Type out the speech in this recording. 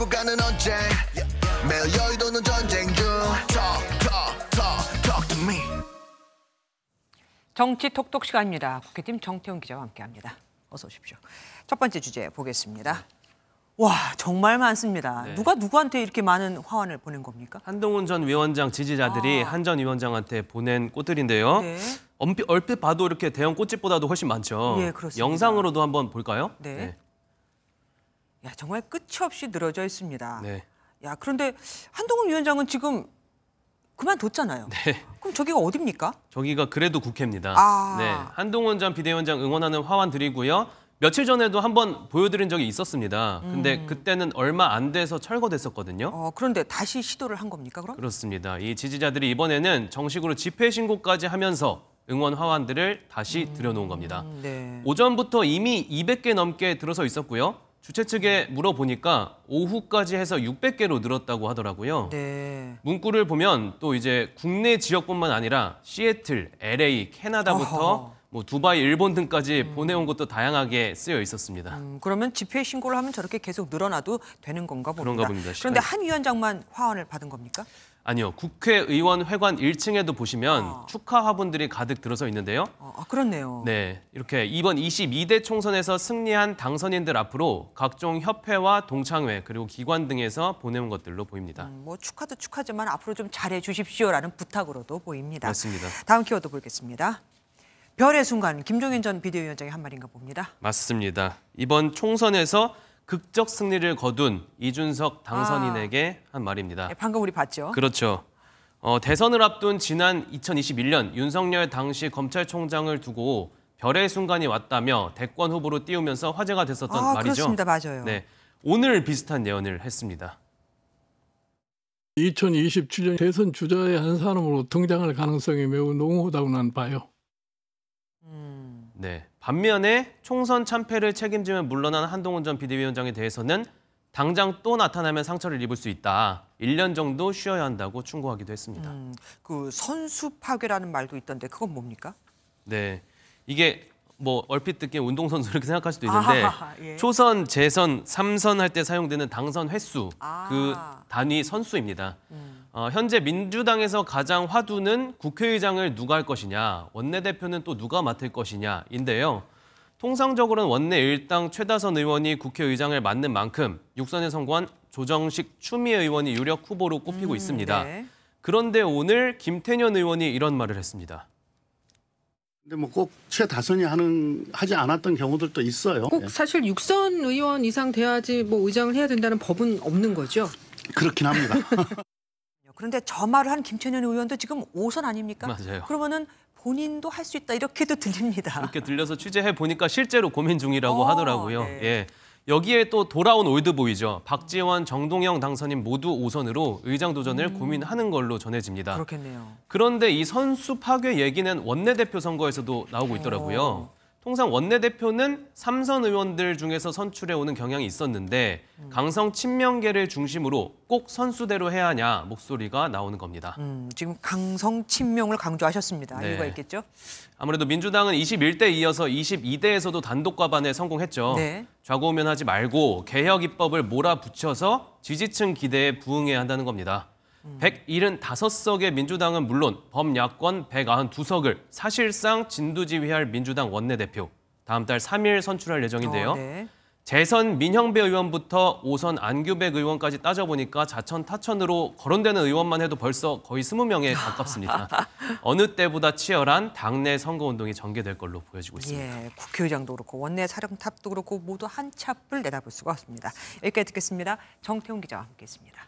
시국가는 언제 매일 여의도는 전쟁 중 톡톡 톡톡 to me 정치 톡톡 시간입니다. 국회팀 정태훈 기자와 함께합니다. 어서 오십시오. 첫 번째 주제 보겠습니다. 와 정말 많습니다. 네. 누가 누구한테 이렇게 많은 화환을 보낸 겁니까? 한동훈 전 위원장 지지자들이 아. 한전 위원장한테 보낸 꽃들인데요. 네. 얼핏, 얼핏 봐도 이렇게 대형 꽃집보다도 훨씬 많죠. 네, 영상으로도 한번 볼까요? 네. 네. 야, 정말 끝이 없이 늘어져 있습니다. 네. 야, 그런데 한동훈 위원장은 지금 그만뒀잖아요. 네. 그럼 저기가 어딥니까? 저기가 그래도 국회입니다. 아. 네. 한동훈 전 비대위원장 응원하는 화환 드리고요. 며칠 전에도 한번 보여드린 적이 있었습니다. 근데 음. 그때는 얼마 안 돼서 철거됐었거든요. 어, 그런데 다시 시도를 한 겁니까, 그럼? 그렇습니다. 이 지지자들이 이번에는 정식으로 집회 신고까지 하면서 응원 화환들을 다시 들여놓은 음. 겁니다. 네. 오전부터 이미 200개 넘게 들어서 있었고요. 주최 측에 물어보니까 오후까지 해서 600개로 늘었다고 하더라고요. 네. 문구를 보면 또 이제 국내 지역뿐만 아니라 시애틀, LA, 캐나다부터 어허. 뭐 두바이, 일본 등까지 음. 보내온 것도 다양하게 쓰여 있었습니다. 음, 그러면 집회 신고를 하면 저렇게 계속 늘어나도 되는 건가 봅니다. 그런가 봅니다. 시간. 그런데 한 위원장만 화환을 받은 겁니까? 아니요. 국회의원 회관 1층에도 보시면 아. 축하 화분들이 가득 들어서 있는데요. 아, 아 그렇네요. 네. 이렇게 이번 22대 총선에서 승리한 당선인들 앞으로 각종 협회와 동창회 그리고 기관 등에서 보내온 것들로 보입니다. 음, 뭐 축하도 축하지만 앞으로 좀 잘해 주십시오라는 부탁으로도 보입니다. 맞습니다. 다음 키워드 보겠습니다. 별의 순간 김종인 전비대위원장이한 말인가 봅니다. 맞습니다. 이번 총선에서 극적 승리를 거둔 이준석 당선인에게 아, 한 말입니다. 네, 방금 우리 봤죠. 그렇죠. 어, 대선을 앞둔 지난 2021년 윤석열 당시 검찰총장을 두고 별의 순간이 왔다며 대권 후보로 띄우면서 화제가 됐었던 아, 말이죠. 그렇습니다. 맞아요. 네, 오늘 비슷한 예언을 했습니다. 2027년 대선 주자의 한 사람으로 등장할 가능성이 매우 농후다고 난 봐요. 네. 반면에 총선 참패를 책임지며 물러난 한동훈 전 비대위원장에 대해서는 당장 또 나타나면 상처를 입을 수 있다. 1년 정도 쉬어야 한다고 충고하기도 했습니다. 음, 그 선수 파괴라는 말도 있던데 그건 뭡니까? 네. 이게 뭐 얼핏 듣기에 운동선수 이렇게 생각할 수도 있는데 아, 예. 초선, 재선, 삼선 할 때 사용되는 당선 횟수 그 아. 그 단위 선수입니다. 음. 어, 현재 민주당에서 가장 화두는 국회의장을 누가 할 것이냐, 원내대표는 또 누가 맡을 것이냐인데요. 통상적으로는 원내 일당 최다선 의원이 국회의장을 맡는 만큼 육선에 선거한 조정식 추미애 의원이 유력 후보로 꼽히고 음, 있습니다. 네. 그런데 오늘 김태년 의원이 이런 말을 했습니다. 근데 뭐 꼭 최다선이 하는 하지 않았던 경우들도 있어요. 꼭 예. 사실 육선 의원 이상 돼야지 뭐 의장을 해야 된다는 법은 없는 거죠. 그렇긴 합니다. 그런데 저 말을 한 김천현 의원도 지금 오선 아닙니까? 맞아요. 그러면은 본인도 할 수 있다 이렇게도 들립니다. 이렇게 들려서 취재해 보니까 실제로 고민 중이라고 어, 하더라고요. 네. 예. 여기에 또 돌아온 올드보이죠. 박지원, 정동영 당선인 모두 5선으로 의장 도전을 음. 고민하는 걸로 전해집니다. 그렇겠네요. 그런데 이 선수 파괴 얘기는 원내대표 선거에서도 나오고 있더라고요. 어. 통상 원내대표는 삼선 의원들 중에서 선출해 오는 경향이 있었는데 강성 친명계를 중심으로 꼭 선수대로 해야 하냐 목소리가 나오는 겁니다. 음, 지금 강성 친명을 강조하셨습니다. 네. 이유가 있겠죠? 아무래도 민주당은 21대 이어서 22대에서도 단독 과반에 성공했죠. 네. 좌고우면하지 말고 개혁 입법을 몰아붙여서 지지층 기대에 부응해야 한다는 겁니다. 175석의 민주당은 물론 범야권 192석을 사실상 진두지휘할 민주당 원내대표 다음 달 3일 선출할 예정인데요. 어, 네. 재선 민형배 의원부터 오선 안규백 의원까지 따져보니까 자천 타천으로 거론되는 의원만 해도 벌써 거의 20명에 가깝습니다. 어느 때보다 치열한 당내 선거운동이 전개될 걸로 보여지고 있습니다. 예, 국회의장도 그렇고 원내 사령탑도 그렇고 모두 한 찹을 내다볼 수가 없습니다. 여기까지 듣겠습니다. 정태훈 기자와 함께했습니다.